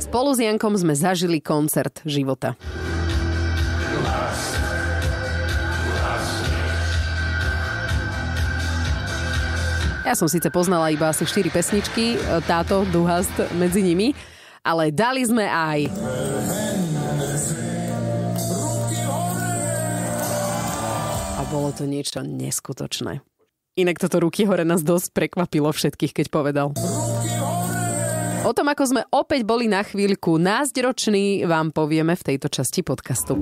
Spolu s Jankom sme zažili koncert života. Ja som síce poznala iba asi 4 pesničky, e, táto Duhast medzi nimi, ale dali sme aj... A bolo to niečo neskutočné. Inak toto ruky hore nás dosť prekvapilo všetkých, keď povedal. O tom, ako sme opäť boli na chvíľku názdroční, vám povieme v tejto časti podcastu.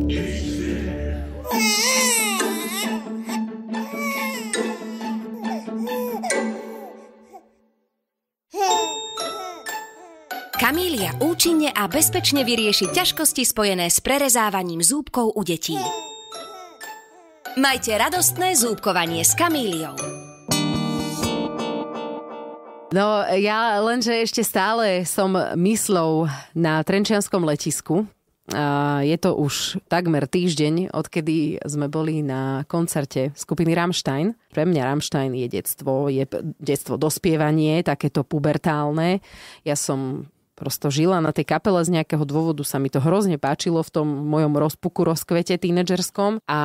Kamília účinne a bezpečne vyrieši ťažkosti spojené s prerezávaním zúbkov u detí. Majte radostné zúbkovanie s kamíliou. No ja lenže ešte stále som myslou na Trenčianskom letisku. Je to už takmer týždeň, odkedy sme boli na koncerte skupiny Rammstein. Pre mňa Rammstein je detstvo, je detstvo dospievanie, takéto pubertálne. Ja som prosto žila na tej kapele z nejakého dôvodu, sa mi to hrozne páčilo v tom mojom rozpuku, rozkvete tínedžerskom a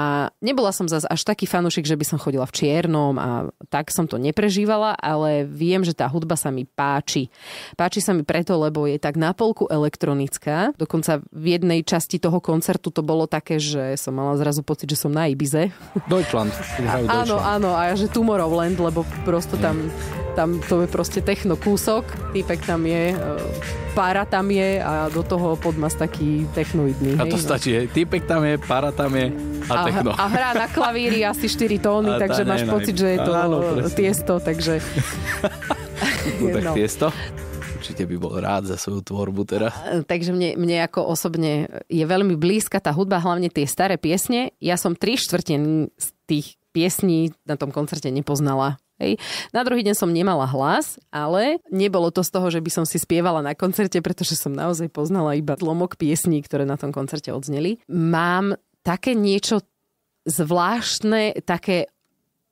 nebola som zase až taký fanúšik, že by som chodila v čiernom a tak som to neprežívala, ale viem, že tá hudba sa mi páči. Páči sa mi preto, lebo je tak napolku elektronická. Dokonca v jednej časti toho koncertu to bolo také, že som mala zrazu pocit, že som na Ibize. Deutschland. Áno, áno, a že Tomorrowland, lebo prosto tam tam to je proste techno kúsok, týpek tam je, e, para tam je a do toho podmas taký technoidný. A to hej, no. stačí, no. týpek tam je, para tam je a, a techno. A hrá na klavíri asi 4 tóny, a takže máš pocit, že je to áno, tiesto, takže... no, tak no. tiesto? určite by bol rád za svoju tvorbu teraz. Takže mne, mne ako osobne je veľmi blízka tá hudba, hlavne tie staré piesne. Ja som tri štvrtiny z tých piesní na tom koncerte nepoznala. Hej. Na druhý deň som nemala hlas, ale nebolo to z toho, že by som si spievala na koncerte, pretože som naozaj poznala iba zlomok piesní, ktoré na tom koncerte odzneli. Mám také niečo zvláštne, také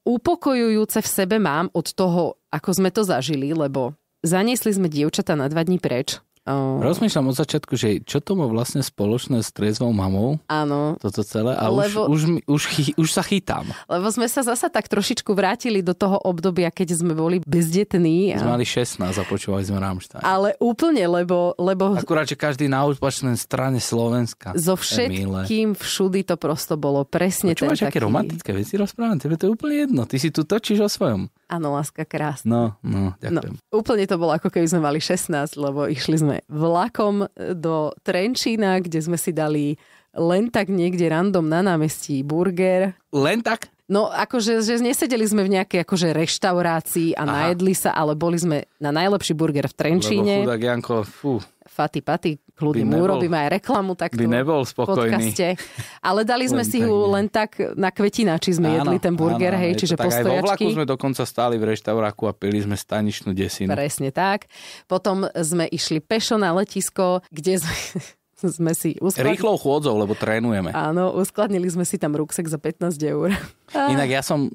upokojujúce v sebe mám od toho, ako sme to zažili, lebo zaniesli sme dievčata na dva dní preč Oh. Rozmýšľam od začiatku, že čo to má vlastne spoločné s trezvou mamou, Áno. toto celé, a Lebo... už, už, už, chy, už sa chytám. Lebo sme sa zasa tak trošičku vrátili do toho obdobia, keď sme boli bezdetní. A... Sme mali 16 a počúvali sme Rammstein. Ale úplne, lebo... lebo... Akurát, že každý na opačnej strane Slovenska. So všetkým všudy to prosto bolo presne Počúvaš, ten taký... aké romantické veci rozprávam, tebe to je úplne jedno, ty si tu točíš o svojom. Áno, láska krásna. No, no, ďakujem. No, úplne to bolo ako keby sme mali 16, lebo išli sme sme vlakom e, do Trenčína, kde sme si dali len tak niekde random na námestí burger. Len tak? No, akože že nesedeli sme v nejakej akože reštaurácii a Aha. najedli sa, ale boli sme na najlepší burger v Trenčíne. Lebo chudák Janko, fú. Faty Paty, kľudne mu urobíme aj reklamu tak by nebol spokojný. podcaste. Ale dali sme len si ju len tak na kvetina, či sme áno, jedli ten burger, áno, hej, čiže tak, postojačky. Aj vo vlaku sme dokonca stáli v reštauráku a pili sme staničnú desinu. Presne tak. Potom sme išli pešo na letisko, kde sme sme si uskladnili... Rýchlou chôdzou, lebo trénujeme. Áno, uskladnili sme si tam ruksek za 15 eur. Inak ja som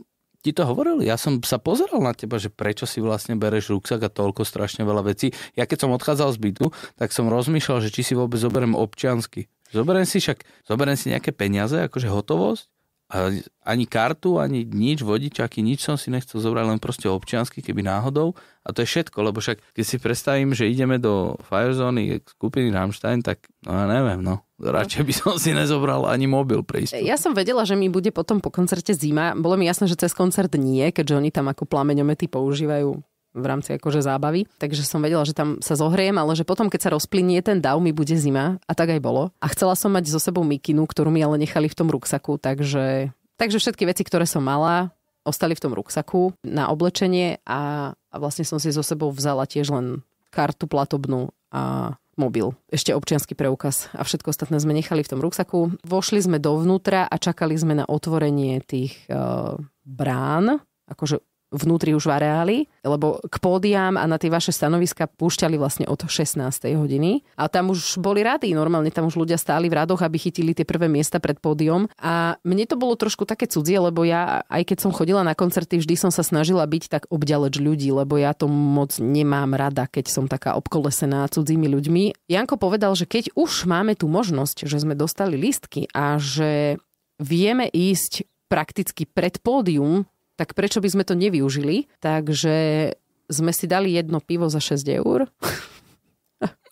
ti to hovoril? Ja som sa pozeral na teba, že prečo si vlastne bereš ruksak a toľko strašne veľa vecí. Ja keď som odchádzal z bytu, tak som rozmýšľal, že či si vôbec zoberiem občiansky. Zoberiem si však, zoberiem si nejaké peniaze, akože hotovosť ani kartu, ani nič, vodičaky, nič som si nechcel zobrať, len proste občiansky, keby náhodou. A to je všetko, lebo však keď si predstavím, že ideme do Firezóny skupiny Rammstein, tak no ja neviem, no. Radšej by som si nezobral ani mobil pre istotu. Ja som vedela, že mi bude potom po koncerte zima. Bolo mi jasné, že cez koncert nie, keďže oni tam ako plameňomety používajú v rámci akože zábavy, takže som vedela, že tam sa zohriem, ale že potom, keď sa rozplynie ten dav, mi bude zima a tak aj bolo. A chcela som mať so sebou mikinu, ktorú mi ale nechali v tom ruksaku, takže, takže všetky veci, ktoré som mala, ostali v tom ruksaku na oblečenie a, a vlastne som si so sebou vzala tiež len kartu platobnú a mobil, ešte občianský preukaz a všetko ostatné sme nechali v tom ruksaku. Vošli sme dovnútra a čakali sme na otvorenie tých e, brán, akože vnútri už v areáli, lebo k pódiám a na tie vaše stanoviska púšťali vlastne od 16. hodiny. A tam už boli rady, normálne tam už ľudia stáli v radoch, aby chytili tie prvé miesta pred pódium. A mne to bolo trošku také cudzie, lebo ja, aj keď som chodila na koncerty, vždy som sa snažila byť tak obďaleč ľudí, lebo ja to moc nemám rada, keď som taká obkolesená cudzími ľuďmi. Janko povedal, že keď už máme tú možnosť, že sme dostali lístky a že vieme ísť prakticky pred pódium, tak prečo by sme to nevyužili? Takže sme si dali jedno pivo za 6 eur.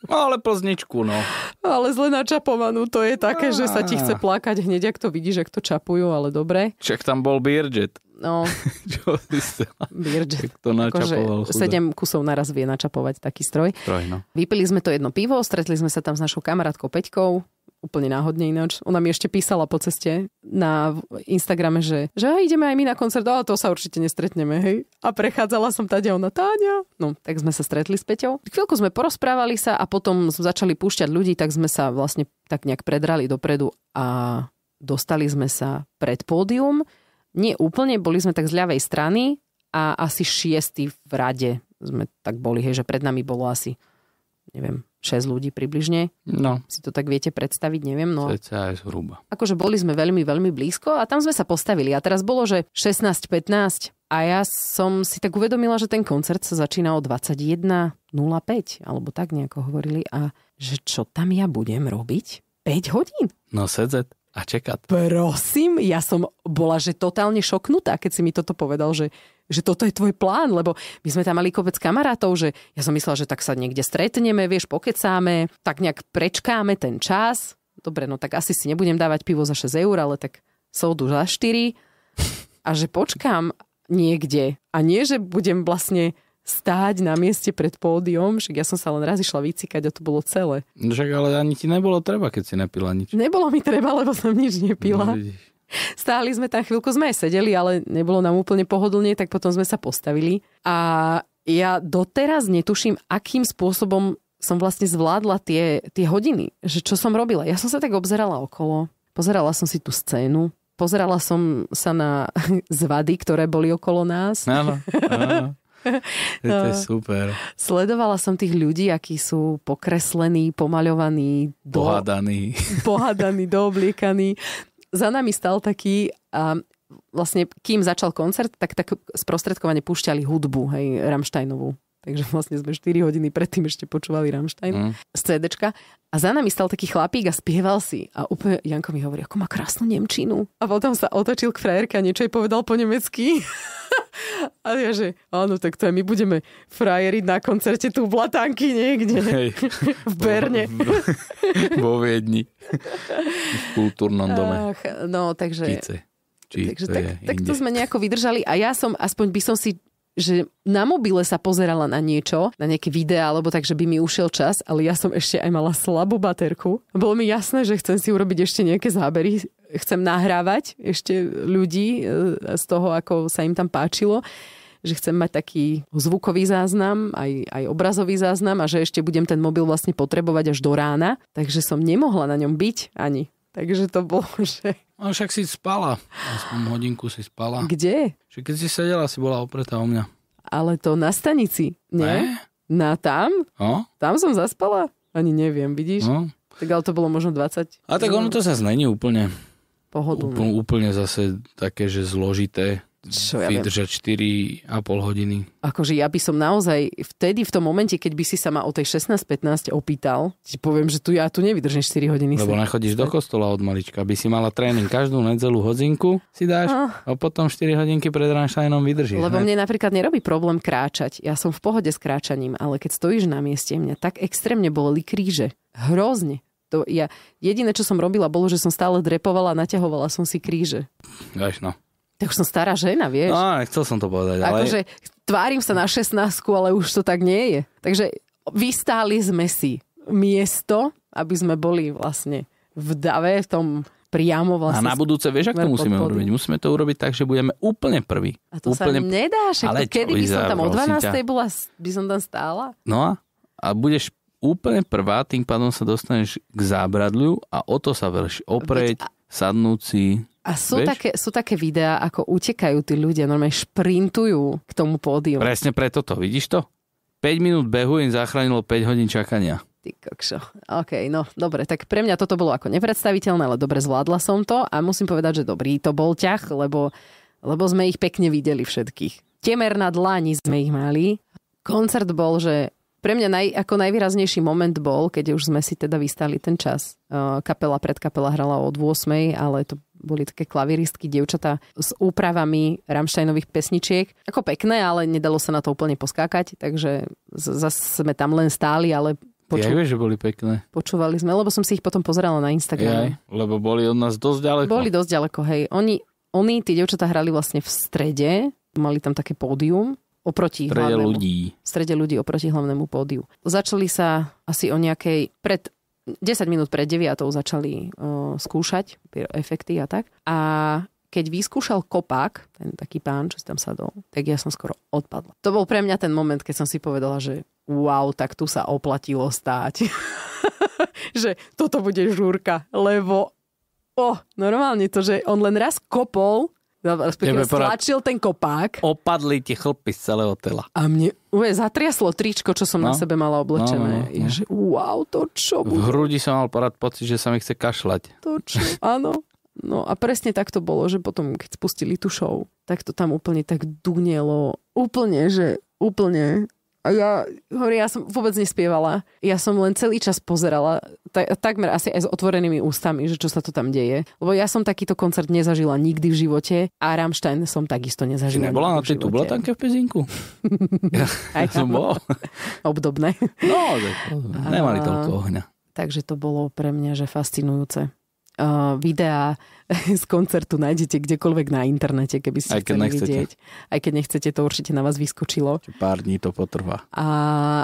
No, ale plzničku, no. Ale zle načapovanú, to je také, že sa ti chce ah. plakať hneď, ak to vidíš, ak to čapujú, ale dobre. Čak tam bol Beerjet. No. Čo si sa... Beerjet. To načapoval. Akože sedem kusov naraz vie načapovať taký stroj. Troj, no. Vypili sme to jedno pivo, stretli sme sa tam s našou kamarátkou Peťkou, úplne náhodne ináč. Ona mi ešte písala po ceste na Instagrame, že, že ideme aj my na koncert, ale to sa určite nestretneme, hej. A prechádzala som tady ona, Táňa. No, tak sme sa stretli s Peťou. Chvíľku sme porozprávali sa a potom začali púšťať ľudí, tak sme sa vlastne tak nejak predrali dopredu a dostali sme sa pred pódium. Nie úplne, boli sme tak z ľavej strany a asi šiesti v rade sme tak boli, hej, že pred nami bolo asi, neviem, 6 ľudí približne. No. Si to tak viete predstaviť, neviem. No. Ceca aj zhruba. Akože boli sme veľmi, veľmi blízko a tam sme sa postavili. A teraz bolo, že 16-15 a ja som si tak uvedomila, že ten koncert sa začína o 21.05 alebo tak nejako hovorili a že čo tam ja budem robiť? 5 hodín. No sedzet a čekať. Prosím, ja som bola, že totálne šoknutá, keď si mi toto povedal, že že toto je tvoj plán, lebo my sme tam mali kopec kamarátov, že ja som myslela, že tak sa niekde stretneme, vieš, pokecáme, tak nejak prečkáme ten čas. Dobre, no tak asi si nebudem dávať pivo za 6 eur, ale tak sodu za 4 a že počkám niekde a nie, že budem vlastne stáť na mieste pred pódium, však ja som sa len raz išla vycikať a to bolo celé. No však ale ani ti nebolo treba, keď si nepila nič. Nebolo mi treba, lebo som nič nepila. No, Stáli sme tam chvíľku, sme aj sedeli, ale nebolo nám úplne pohodlne, tak potom sme sa postavili. A ja doteraz netuším, akým spôsobom som vlastne zvládla tie, tie hodiny, že čo som robila. Ja som sa tak obzerala okolo, pozerala som si tú scénu, pozerala som sa na zvady, ktoré boli okolo nás. Áno, áno. to je no. super. Sledovala som tých ľudí, akí sú pokreslení, pomaľovaní, do... pohádaní, doobliekaní za nami stal taký a vlastne kým začal koncert, tak, tak sprostredkovane púšťali hudbu, hej, Ramštajnovú takže vlastne sme 4 hodiny predtým ešte počúvali Rammstein mm. z CDčka. A za nami stal taký chlapík a spieval si. A úplne Janko mi hovorí, ako má krásnu Nemčinu. A potom sa otočil k frajerke a niečo jej povedal po nemecky. A ja že, áno, tak to aj my budeme frajeriť na koncerte tu v Latánky niekde. Hej. v Berne. Vo Viedni. V kultúrnom dome. Ach, no, takže... Kice. Či takže to tak, je tak to sme nejako vydržali a ja som, aspoň by som si že na mobile sa pozerala na niečo, na nejaké videá, alebo tak, že by mi ušiel čas, ale ja som ešte aj mala slabú baterku. Bolo mi jasné, že chcem si urobiť ešte nejaké zábery, chcem nahrávať ešte ľudí e, z toho, ako sa im tam páčilo že chcem mať taký zvukový záznam, aj, aj obrazový záznam a že ešte budem ten mobil vlastne potrebovať až do rána, takže som nemohla na ňom byť ani. Takže to bolo, že a no, však si spala. Aspoň hodinku si spala. Kde? Že keď si sedela, si bola opretá o mňa. Ale to na stanici, nie? Ne? Na tam? No? Tam som zaspala? Ani neviem, vidíš? No. Tak ale to bolo možno 20. A tak ono to sa zmení úplne. Pohodlné. Úplne, úplne zase také, že zložité čo ja vydržať 4,5 hodiny. Akože ja by som naozaj vtedy, v tom momente, keď by si sa ma o tej 16-15 opýtal, ti poviem, že tu ja tu nevydržím 4 hodiny. Lebo nechodíš do kostola od malička, by si mala tréning každú nedzelú hodinku si dáš a, a potom 4 hodinky pred Rammsteinom vydržíš. Lebo ne? mne napríklad nerobí problém kráčať. Ja som v pohode s kráčaním, ale keď stojíš na mieste, mňa tak extrémne boli kríže. Hrozne. To ja, jediné, čo som robila, bolo, že som stále drepovala a naťahovala som si kríže. Veš, no. Tak už som stará žena, vieš. No, chcel som to povedať. Ale... Akože tvárim sa na 16, ale už to tak nie je. Takže vystáli sme si miesto, aby sme boli vlastne v dave, v tom priamo vlastne. A na budúce vieš, ak to musíme podpody. urobiť? Musíme to urobiť tak, že budeme úplne prví. A to úplne... sa nedá, však Ale to, kedy by som tam o 12. Ťa. bola, by som tam stála? No a, a budeš úplne prvá, tým pádom sa dostaneš k zábradliu a o to sa veľš oprieť, Veď, sadnúci. A sú také, sú také videá, ako utekajú tí ľudia, normálne šprintujú k tomu pódiu. Presne preto to, vidíš to? 5 minút behu im zachránilo 5 hodín čakania. Ty kokšo. OK, no dobre, tak pre mňa toto bolo ako nepredstaviteľné, ale dobre zvládla som to a musím povedať, že dobrý to bol ťah, lebo, lebo sme ich pekne videli všetkých. Temer na dlani sme ich mali. Koncert bol, že pre mňa naj, ako najvýraznejší moment bol, keď už sme si teda vystali ten čas. Kapela pred kapela hrala od 8, ale to boli také klaviristky, dievčatá s úpravami Ramsteinových pesničiek. Ako pekné, ale nedalo sa na to úplne poskákať, takže zase sme tam len stáli, ale Poču... Ja že boli pekné. Počúvali sme, lebo som si ich potom pozerala na Instagram, Jaj, lebo boli od nás dosť ďaleko. Boli dosť ďaleko, hej. Oni, oni, tí devčatá hrali vlastne v strede, mali tam také pódium oproti strede hlavnému, ľudí. strede ľudí oproti hlavnému pódiu. Začali sa asi o nejakej, pred 10 minút pred 9 začali uh, skúšať efekty a tak. A keď vyskúšal kopák, ten taký pán, čo si tam sadol, tak ja som skoro odpadla. To bol pre mňa ten moment, keď som si povedala, že wow, tak tu sa oplatilo stáť. že toto bude žúrka, lebo oh, normálne to, že on len raz kopol No, respektíve stlačil ten kopák. Opadli ti chlpy z celého tela. A mne uve, zatriaslo tričko, čo som no? na sebe mala no, oblečené. No, no, no, no. wow, to čo bude? V hrudi som mal porad pocit, že sa mi chce kašľať. To čo, áno. No a presne tak to bolo, že potom, keď spustili tú show, tak to tam úplne tak dunelo. Úplne, že úplne a ja... hovorím, ja som vôbec nespievala. Ja som len celý čas pozerala, tak, takmer asi aj s otvorenými ústami, že čo sa to tam deje. Lebo ja som takýto koncert nezažila nikdy v živote a Rammstein som takisto nezažila. Či nebola na tej tublatanke v Pezinku? ja, ja tam. som bol. Obdobné. No, tak, nemali toľko ohňa. Takže to bolo pre mňa, že fascinujúce. Uh, videá z koncertu nájdete kdekoľvek na internete, keby ste Aj keď chceli nechcete. vidieť. Aj keď nechcete, to určite na vás vyskočilo. Pár dní to potrvá. A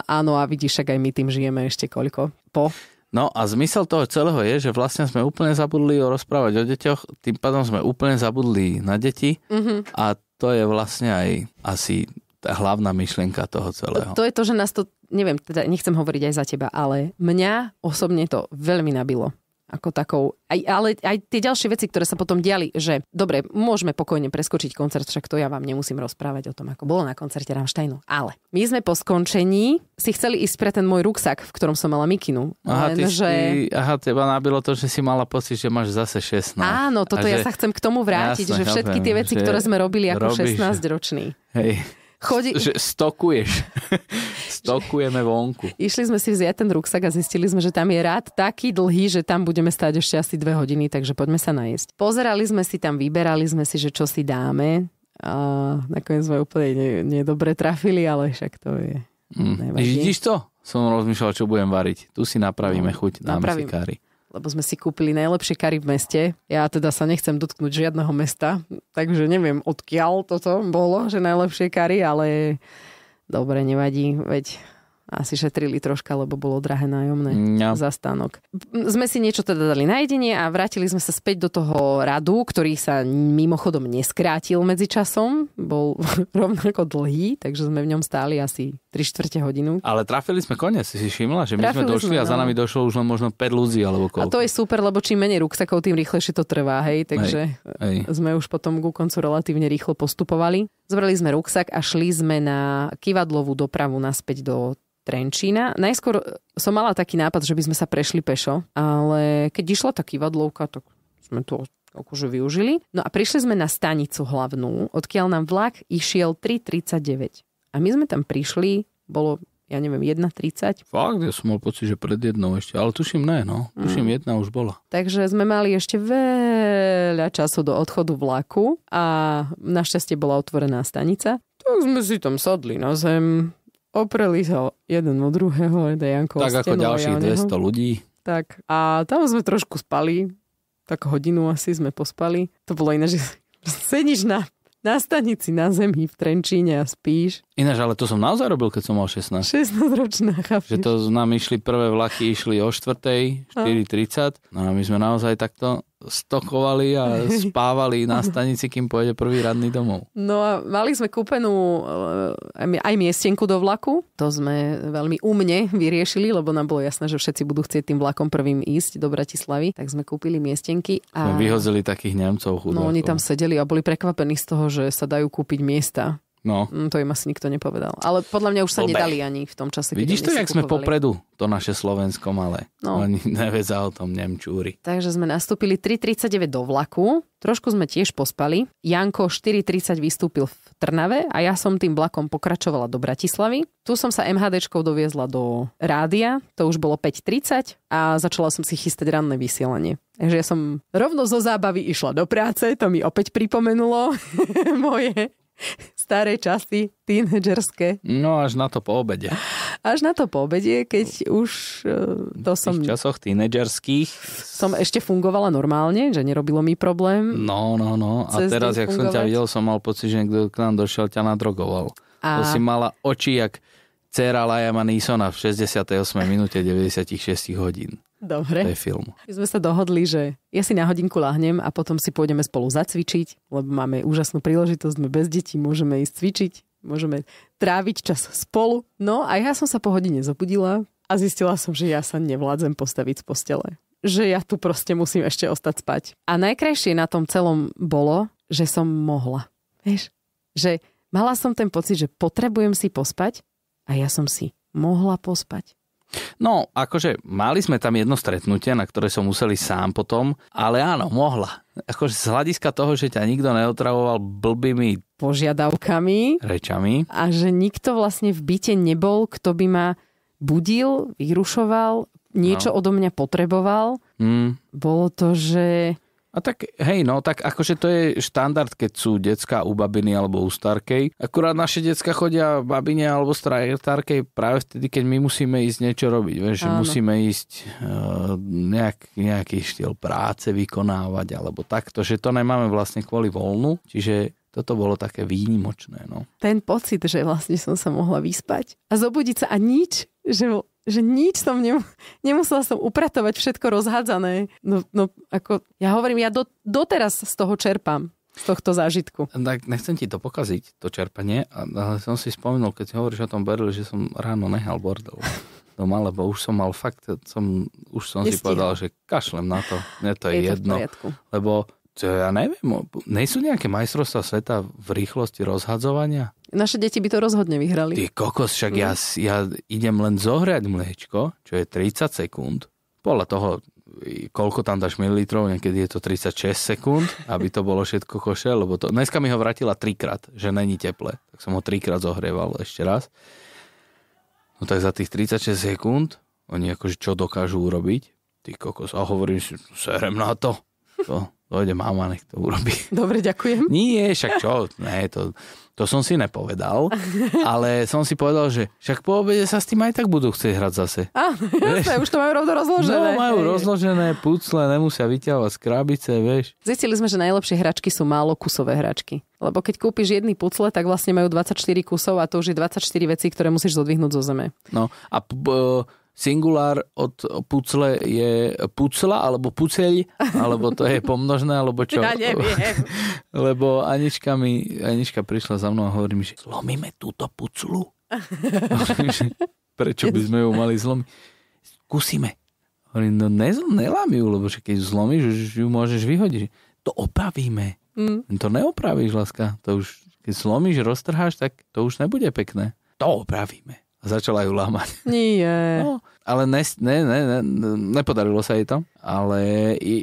áno, a vidíš, však aj my tým žijeme ešte koľko? Po? No a zmysel toho celého je, že vlastne sme úplne zabudli o rozprávať o deťoch, tým pádom sme úplne zabudli na deti mm-hmm. a to je vlastne aj asi tá hlavná myšlienka toho celého. To, to je to, že nás to, neviem, teda nechcem hovoriť aj za teba, ale mňa osobne to veľmi nabilo ako takou. Aj, ale aj tie ďalšie veci, ktoré sa potom diali, že dobre, môžeme pokojne preskočiť koncert, však to ja vám nemusím rozprávať o tom, ako bolo na koncerte Rammsteinu. Ale my sme po skončení si chceli ísť pre ten môj ruksak, v ktorom som mala mikinu. Aha, len, ty že... si, aha teba nabilo to, že si mala pocit, že máš zase 16. Áno, toto že... ja sa chcem k tomu vrátiť, Jasne, že všetky tie veci, že... ktoré sme robili ako robíš... 16 ročný. Hej. Chodí... Že stokuješ. Stokujeme vonku. Išli sme si vziať ten ruksak a zistili sme, že tam je rád taký dlhý, že tam budeme stať ešte asi dve hodiny, takže poďme sa najesť. Pozerali sme si tam, vyberali sme si, že čo si dáme. A nakoniec sme úplne nedobre trafili, ale však to je. Mm. Vidíš to? Som rozmýšľal, čo budem variť. Tu si napravíme no, chuť, dáme napravím. si kári lebo sme si kúpili najlepšie kary v meste. Ja teda sa nechcem dotknúť žiadneho mesta, takže neviem, odkiaľ toto bolo, že najlepšie kary, ale dobre, nevadí, veď asi šetrili troška, lebo bolo drahé nájomné no. za stánok. Sme si niečo teda dali na jedenie a vrátili sme sa späť do toho radu, ktorý sa mimochodom neskrátil medzi časom. Bol rovnako dlhý, takže sme v ňom stáli asi 3 čtvrte hodinu. Ale trafili sme koniec, si si všimla, že my trafili sme došli sme, a za no. nami došlo už len možno 5 ľudí alebo koľko. A to je super, lebo čím menej ruksakov, tým rýchlejšie to trvá, hej, takže hej, hej. sme už potom ku koncu relatívne rýchlo postupovali. Zobrali sme ruksak a šli sme na kivadlovú dopravu naspäť do Trenčína. Najskôr e, som mala taký nápad, že by sme sa prešli pešo, ale keď išla tá kivadlovka, tak sme to akože využili. No a prišli sme na stanicu hlavnú, odkiaľ nám vlak išiel 3.39. A my sme tam prišli, bolo ja neviem, 1.30. Fakt, ja som mal pocit, že pred jednou ešte, ale tuším ne, no. Mm. Tuším, jedna už bola. Takže sme mali ešte veľa času do odchodu vlaku a našťastie bola otvorená stanica. Tak sme si tam sadli na zem, opreli sa jeden od druhého, jeden Janko Tak ako ďalších 200 ľudí. Tak. A tam sme trošku spali, tak hodinu asi sme pospali. To bolo iné, že sedíš na na stanici na zemi v Trenčíne a spíš. Ináč, ale to som naozaj robil, keď som mal 16. 16 ročná, chápiš. Že to nám išli prvé vlaky, išli o 4.00, 4.30. No a my sme naozaj takto stokovali a spávali na stanici, kým pôjde prvý radný domov. No a mali sme kúpenú e, aj miestenku do vlaku. To sme veľmi umne vyriešili, lebo nám bolo jasné, že všetci budú chcieť tým vlakom prvým ísť do Bratislavy. Tak sme kúpili miestenky. A... vyhozili takých Nemcov chudákov. No oni tam sedeli a boli prekvapení z toho, že sa dajú kúpiť miesta. No. Mm, to im asi nikto nepovedal. Ale podľa mňa už sa Obe. nedali ani v tom čase. Vidíš to, jak sme popredu, to naše Slovensko malé. No. Oni nevedza o tom Nemčúri. Takže sme nastúpili 3.39 do vlaku, trošku sme tiež pospali. Janko 4.30 vystúpil v Trnave a ja som tým vlakom pokračovala do Bratislavy. Tu som sa MHDčkou doviezla do rádia, to už bolo 5.30 a začala som si chystať ranné vysielanie. Takže ja som rovno zo zábavy išla do práce, to mi opäť pripomenulo moje staré časy, tínedžerské. No až na to po obede. Až na to po obede, keď už e, to v som... V časoch tínedžerských. Som ešte fungovala normálne, že nerobilo mi problém. No, no, no. A teraz, jak fungovať. som ťa videl, som mal pocit, že niekto k nám došiel, ťa nadrogoval. A... To si mala oči, jak dcera Lajama Nisona v 68. minúte 96 hodín. Dobre. To je film. My sme sa dohodli, že ja si na hodinku lahnem a potom si pôjdeme spolu zacvičiť, lebo máme úžasnú príležitosť, sme bez detí, môžeme ísť cvičiť, môžeme tráviť čas spolu. No a ja som sa po hodine zobudila a zistila som, že ja sa nevládzem postaviť z postele. Že ja tu proste musím ešte ostať spať. A najkrajšie na tom celom bolo, že som mohla. Vieš, že mala som ten pocit, že potrebujem si pospať a ja som si mohla pospať. No, akože mali sme tam jedno stretnutie, na ktoré som museli sám potom, ale áno, mohla. Akože z hľadiska toho, že ťa nikto neotravoval blbými požiadavkami, rečami a že nikto vlastne v byte nebol, kto by ma budil, vyrušoval, niečo no. odo mňa potreboval. Mm. Bolo to, že a tak, hej, no, tak akože to je štandard, keď sú decka u babiny alebo u starkej. Akurát naše decka chodia babine alebo starkej práve vtedy, keď my musíme ísť niečo robiť. Vieš, že musíme ísť uh, nejak, nejaký štýl práce vykonávať alebo takto, že to nemáme vlastne kvôli voľnu, čiže toto bolo také výnimočné. No. Ten pocit, že vlastne som sa mohla vyspať a zobudiť sa a nič, že že nič som nem, nemusela som upratovať všetko rozhádzané. No, no ako, ja hovorím, ja do, doteraz z toho čerpám z tohto zážitku. Tak nechcem ti to pokaziť, to čerpanie, ale som si spomenul, keď si hovoríš o tom bordel, že som ráno nehal bordel doma, lebo už som mal fakt, som, už som Nestihal. si povedal, že kašlem na to, mne to je, je to jedno, lebo to ja neviem, nie sú nejaké majstrovstvá sveta v rýchlosti rozhadzovania? Naše deti by to rozhodne vyhrali. Ty kokos, však mm. ja, mhm. ja idem len zohriať mliečko, čo je 30 sekúnd. Podľa toho, koľko tam dáš mililitrov, niekedy je to 36 sekúnd, aby to bolo všetko koše, lebo to... Dneska mi ho vrátila trikrát, že není teple. Tak som ho trikrát zohrieval ešte raz. No tak za tých 36 sekúnd, oni akože čo dokážu urobiť, ty kokos, a hovorím si, serem na to. to dojde mama, nech to urobí. Dobre, ďakujem. Nie, však čo, ne, to, to som si nepovedal, ale som si povedal, že však po obede sa s tým aj tak budú chcieť hrať zase. Áno, už to majú rovno rozložené. No, majú hej. rozložené, pucle, nemusia vyťahovať z krabice, vieš. Zistili sme, že najlepšie hračky sú málo kusové hračky. Lebo keď kúpiš jedný pucle, tak vlastne majú 24 kusov a to už je 24 vecí, ktoré musíš zodvihnúť zo zeme. No a p- Singulár od pucle je pucla, alebo puceľ, alebo to je pomnožné, alebo čo? Ja neviem. Lebo Anička, mi, Anička prišla za mnou a hovorí mi, že zlomíme túto puclu. Prečo by sme ju mali zlomiť? Skúsime. Hovorím, no ne, nelám ju, lebo keď zlomíš, už ju môžeš vyhodiť. To opravíme. Mm. To neopravíš, láska. To už, keď zlomíš, roztrháš, tak to už nebude pekné. To opravíme a začala ju lámať. Nie. No, ale ne, ne, ne, ne, nepodarilo sa jej to, ale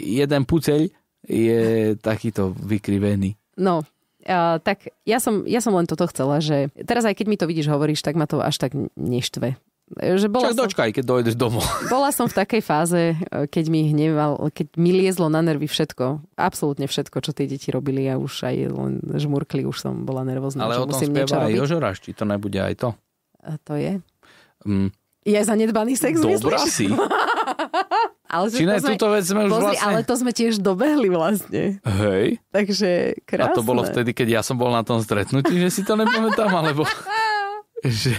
jeden puceľ je takýto vykrivený. No, a, tak ja som, ja som len toto chcela, že teraz aj keď mi to vidíš, hovoríš, tak ma to až tak neštve. Že bola Čak som, dočkaj, keď dojdeš domov. Bola som v takej fáze, e, keď mi hneval, keď mi liezlo na nervy všetko. Absolútne všetko, čo tie deti robili a už aj len žmurkli, už som bola nervózna. Ale o tom musím aj Jožoraš, či to nebude aj to to je? Mm. Je zanedbaný sex, Dobrá myslíš? si. ale Či ne, sme, túto vec sme už pozri, vlastne... ale to sme tiež dobehli vlastne. Hej. Takže krásne. A to bolo vtedy, keď ja som bol na tom stretnutí, že si to nepamätám, alebo... že,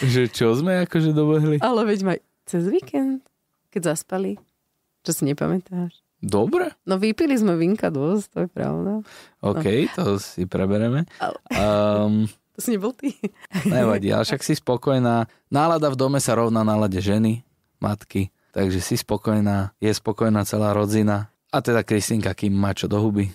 že čo sme akože dobehli? Ale veď ma cez víkend, keď zaspali. Čo si nepamätáš? Dobre. No vypili sme vinka dosť, to je pravda. OK, no. to si prebereme. Ale... Um, to si nebol ty. Nevadí, ale však si spokojná. Nálada v dome sa rovná nálade ženy, matky. Takže si spokojná, je spokojná celá rodzina. A teda Kristinka, kým má čo do huby.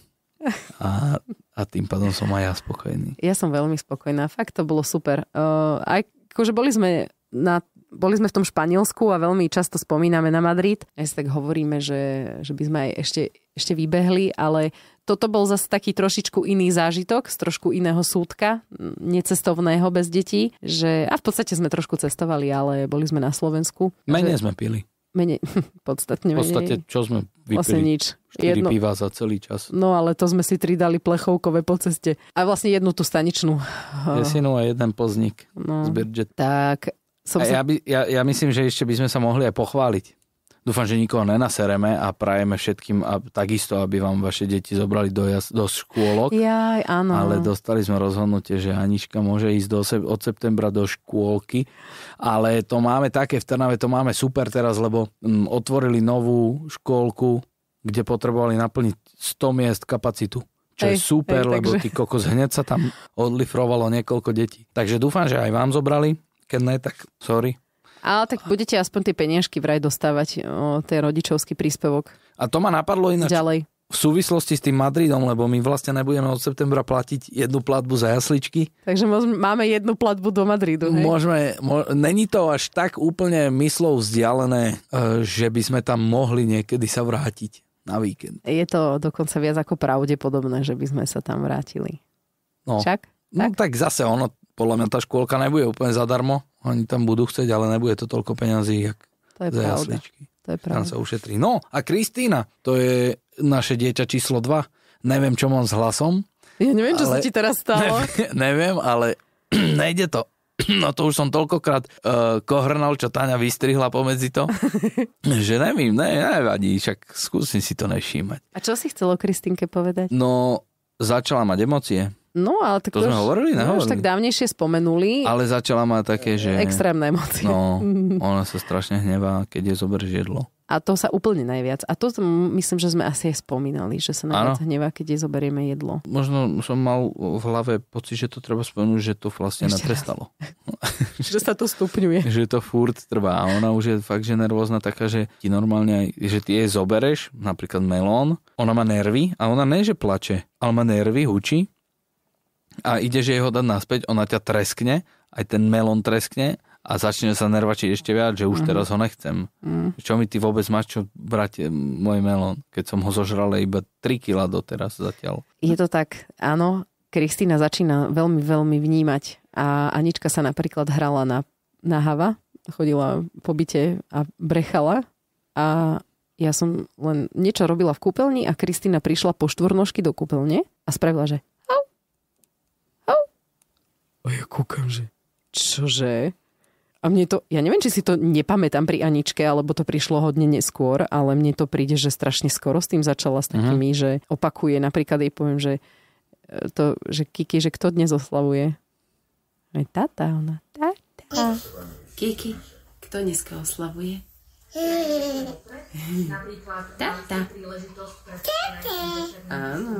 A, a tým pádom som aj ja spokojný. Ja som veľmi spokojná. Fakt to bolo super. Uh, aj akože boli sme na boli sme v tom Španielsku a veľmi často spomíname na Madrid. Aj si tak hovoríme, že, že by sme aj ešte, ešte vybehli, ale toto bol zase taký trošičku iný zážitok z trošku iného súdka, necestovného bez detí, že a v podstate sme trošku cestovali, ale boli sme na Slovensku. Menej že... sme pili. Menej, podstatne menej. V podstate, čo sme vypili? Vlastne nič. 4 jedno, piva za celý čas. No ale to sme si tri dali plechovkové po ceste. A vlastne jednu tú staničnú. Jesinu a jeden poznik no, z Birgit. Tak som sa... ja, by, ja, ja myslím, že ešte by sme sa mohli aj pochváliť. Dúfam, že nikoho nenasereme a prajeme všetkým a takisto, aby vám vaše deti zobrali do, jas, do škôlok. Ja, áno. Ale dostali sme rozhodnutie, že Anička môže ísť do se, od septembra do škôlky. Ale to máme také v Trnave, to máme super teraz, lebo m, mm, otvorili novú škôlku, kde potrebovali naplniť 100 miest kapacitu. Čo ej, je super, ej, takže... lebo ty kokos hneď sa tam odlifrovalo niekoľko detí. Takže dúfam, že aj vám zobrali keď ne, tak sorry. Ale tak budete aspoň tie peniažky vraj dostávať, o, ten rodičovský príspevok. A to ma napadlo ináč Ďalej. v súvislosti s tým Madridom, lebo my vlastne nebudeme od septembra platiť jednu platbu za jasličky. Takže máme jednu platbu do Madridu. Hej? Môžeme, mo, není to až tak úplne myslov vzdialené, e, že by sme tam mohli niekedy sa vrátiť na víkend. Je to dokonca viac ako pravdepodobné, že by sme sa tam vrátili. No. Však? No, tak? No tak zase ono, podľa mňa tá škôlka nebude úplne zadarmo. Oni tam budú chcieť, ale nebude to toľko peňazí, jak to je za pravda. jasličky. To je pravda. Tam sa ušetrí. No a Kristína, to je naše dieťa číslo 2. Neviem, čo mám s hlasom. Ja neviem, čo ale... sa ti teraz stalo. Neviem, neviem ale nejde to. No to už som toľkokrát uh, kohrnal, čo Táňa vystrihla pomedzi to, že neviem, ne, nevadí, však skúsim si to nevšímať. A čo si chcelo Kristinke povedať? No, začala mať emócie No, ale tak to, to sme už, hovorili, no, už tak dávnejšie spomenuli. Ale začala má také, e, že... Extrémne emócie. No, ona sa strašne hnevá, keď je zober jedlo. A to sa úplne najviac. A to myslím, že sme asi aj spomínali, že sa najviac hnevá, keď je zoberieme jedlo. Možno som mal v hlave pocit, že to treba spomenúť, že to vlastne Ešte natrestalo. že sa to stupňuje. že to furt trvá. A ona už je fakt, že nervózna taká, že ti normálne aj, že ty jej zobereš, napríklad melón, ona má nervy a ona ne, že plače, ale má nervy, hučí a ideš jej ho dať naspäť, ona ťa treskne, aj ten melón treskne a začne sa nervačiť ešte viac, že už mm-hmm. teraz ho nechcem. mm Čo mi ty vôbec máš čo brať môj melón, keď som ho zožral iba 3 kg doteraz zatiaľ. Je to tak, áno. Kristýna začína veľmi, veľmi vnímať a Anička sa napríklad hrala na, na hava, chodila po byte a brechala a ja som len niečo robila v kúpeľni a Kristýna prišla po štvornožky do kúpeľne a spravila, že a ja kúkam, že... Čože? A mne to, ja neviem, či si to nepamätám pri Aničke, alebo to prišlo hodne neskôr, ale mne to príde, že strašne skoro s tým začala s takými, mm-hmm. že opakuje, napríklad jej poviem, že e, to, že Kiki, že kto dnes oslavuje? Aj tata, ona, tata. Kiki, kto dneska oslavuje? Tata. Áno.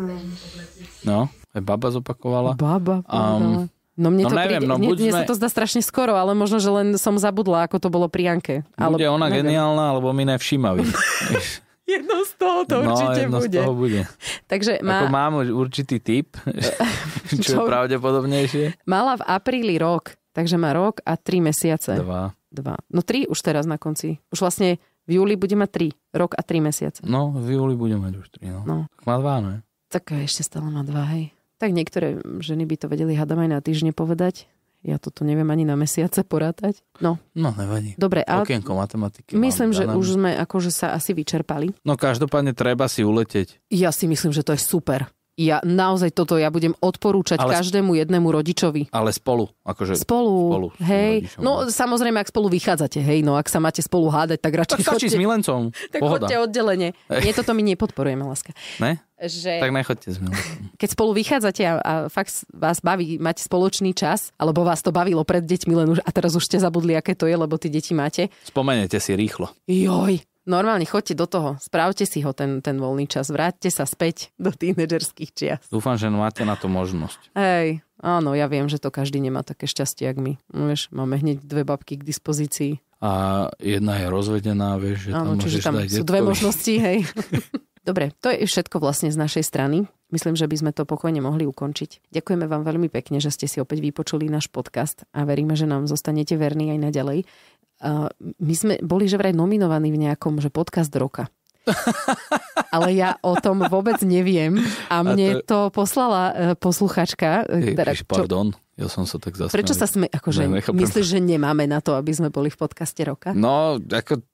No, aj baba zopakovala. Baba povedala. Um, No mne no, to neviem, príde, no, buď mne, sme... sa to zdá strašne skoro, ale možno, že len som zabudla, ako to bolo pri Janke. Ale... Bude ona neviem. geniálna, alebo my nevšímaví. jedno z toho to no, určite jedno bude. Z toho bude. Takže má... Ako mám určitý typ, čo, čo je pravdepodobnejšie. Mala v apríli rok, takže má rok a tri mesiace. Dva. Dva. No tri už teraz na konci. Už vlastne v júli bude mať tri. Rok a tri mesiace. No, v júli bude mať už tri. No. no. Má dva, ne? Tak ešte stále má dva, hej. Tak niektoré ženy by to vedeli hadam aj na týždne povedať. Ja toto neviem ani na mesiace porátať. No. No, nevadí. Dobre, ale... Okienko matematiky. Myslím, že už sme akože sa asi vyčerpali. No každopádne treba si uletieť. Ja si myslím, že to je super ja naozaj toto ja budem odporúčať ale, každému jednému rodičovi. Ale spolu, akože spolu, spolu hej. No, no samozrejme, ak spolu vychádzate, hej, no ak sa máte spolu hádať, tak radšej tak chodte, s milencom. Tak Pohoda. chodte oddelenie. Nie, toto my nepodporujeme, láska. Ne? Že, tak nechoďte s milencom. Keď spolu vychádzate a, a fakt vás baví, máte spoločný čas, alebo vás to bavilo pred deťmi len už a teraz už ste zabudli, aké to je, lebo tie deti máte. Spomenete si rýchlo. Joj, normálne chodte do toho, správte si ho ten, ten voľný čas, vráťte sa späť do tínedžerských čias. Dúfam, že máte na to možnosť. Hej, áno, ja viem, že to každý nemá také šťastie, jak my. No, vieš, máme hneď dve babky k dispozícii. A jedna je rozvedená, vieš, že áno, tam môžeš tam dať sú detkovi. dve možnosti, hej. Dobre, to je všetko vlastne z našej strany. Myslím, že by sme to pokojne mohli ukončiť. Ďakujeme vám veľmi pekne, že ste si opäť vypočuli náš podcast a veríme, že nám zostanete verní aj naďalej. Uh, my sme boli že vraj nominovaní v nejakom, že podcast roka. Ale ja o tom vôbec neviem a mne a to... to poslala e, posluchačka. E, teda ježiš, čo... pardon, ja som sa tak zasmial. Prečo sa sme, akože, ne, myslíš, že nemáme na to, aby sme boli v podcaste roka? No, ako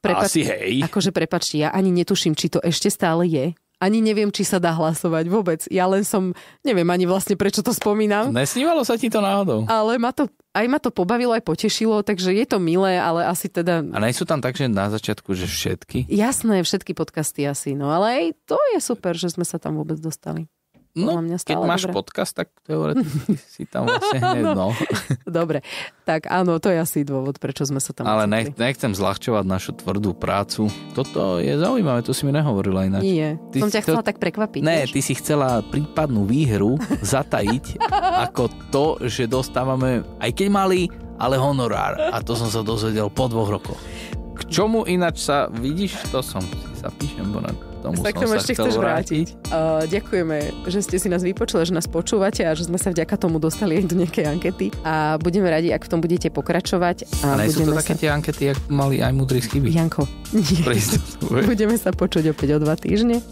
Prepač, Asi hej. Akože prepačte, ja ani netuším, či to ešte stále je. Ani neviem, či sa dá hlasovať vôbec. Ja len som, neviem ani vlastne, prečo to spomínam. Nesnívalo sa ti to náhodou? Ale ma to, aj ma to pobavilo, aj potešilo, takže je to milé, ale asi teda... A nejsú sú tam tak, že na začiatku, že všetky? Jasné, všetky podcasty asi, no ale aj to je super, že sme sa tam vôbec dostali. No, mňa stále. Keď máš podcast, tak teoreticky si tam vlastne hneď, no. dobre, tak áno, to je asi dôvod, prečo sme sa tam Ale nech, nechcem zľahčovať našu tvrdú prácu. Toto je zaujímavé, to si mi nehovorila ináč. Nie, ty som ťa chcela to... tak prekvapiť. Ne, ty si chcela prípadnú výhru zatajiť ako to, že dostávame, aj keď mali, ale honorár. A to som sa dozvedel po dvoch rokoch. K čomu ináč sa vidíš, to som si zapíšem, bo na tomu tak tomu ešte chceš vrátiť. Uh, ďakujeme, že ste si nás vypočuli, že nás počúvate a že sme sa vďaka tomu dostali aj do nejakej ankety a budeme radi, ak v tom budete pokračovať. A, a sú to také sa... tie ankety, ak mali aj múdry chyby. Janko, budeme sa počuť opäť o dva týždne.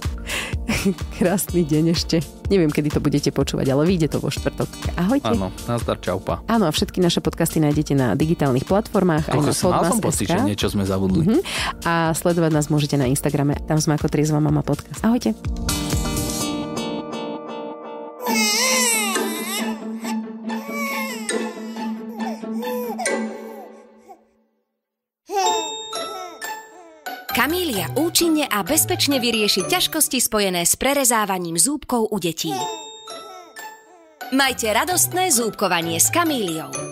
Krásny deň ešte. Neviem, kedy to budete počúvať, ale vyjde to vo štvrtok. Ahojte. Áno, nazdar, čaupa. Áno, a všetky naše podcasty nájdete na digitálnych platformách. Ako aj som, mal som pocit, že niečo sme zabudli. Uh-huh. A sledovať nás môžete na Instagrame. Tam sme ako Triezva mama podcast. Ahojte. a bezpečne vyrieši ťažkosti spojené s prerezávaním zúbkov u detí. Majte radostné zúbkovanie s kamíliou.